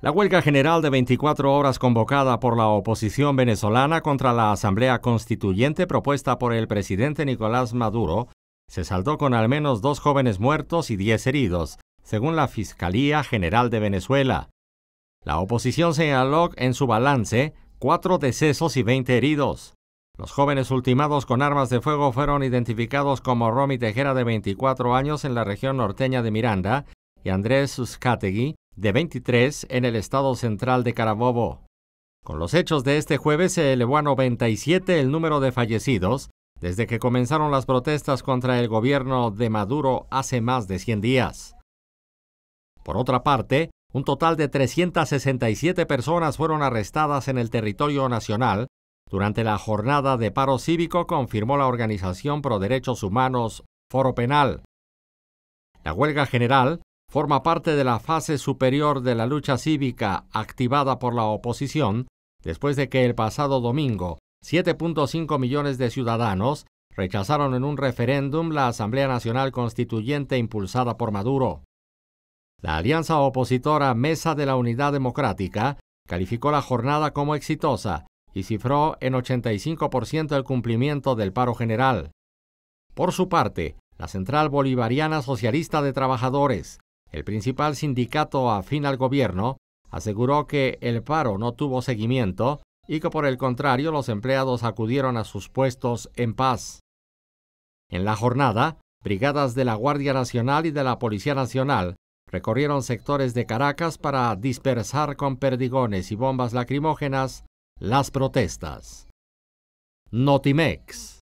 La huelga general de 24 horas convocada por la oposición venezolana contra la Asamblea Constituyente propuesta por el presidente Nicolás Maduro se saldó con al menos dos jóvenes muertos y diez heridos, según la Fiscalía General de Venezuela. La oposición señaló en su balance cuatro decesos y 20 heridos. Los jóvenes ultimados con armas de fuego fueron identificados como Romy Tejera de 24 años en la región norteña de Miranda y Andrés de 23 en el estado central de Carabobo. Con los hechos de este jueves se elevó a 97 el número de fallecidos desde que comenzaron las protestas contra el gobierno de Maduro hace más de 100 días. Por otra parte, un total de 367 personas fueron arrestadas en el territorio nacional durante la jornada de paro cívico, confirmó la organización pro derechos humanos Foro Penal. La huelga general forma parte de la fase superior de la lucha cívica activada por la oposición después de que el pasado domingo 7.5 millones de ciudadanos rechazaron en un referéndum la Asamblea Nacional Constituyente impulsada por Maduro. La alianza opositora Mesa de la Unidad Democrática calificó la jornada como exitosa y cifró en 85% el cumplimiento del paro general. Por su parte, la Central Bolivariana Socialista de Trabajadores el principal sindicato afín al gobierno aseguró que el paro no tuvo seguimiento y que por el contrario los empleados acudieron a sus puestos en paz. En la jornada, brigadas de la Guardia Nacional y de la Policía Nacional recorrieron sectores de Caracas para dispersar con perdigones y bombas lacrimógenas las protestas. Notimex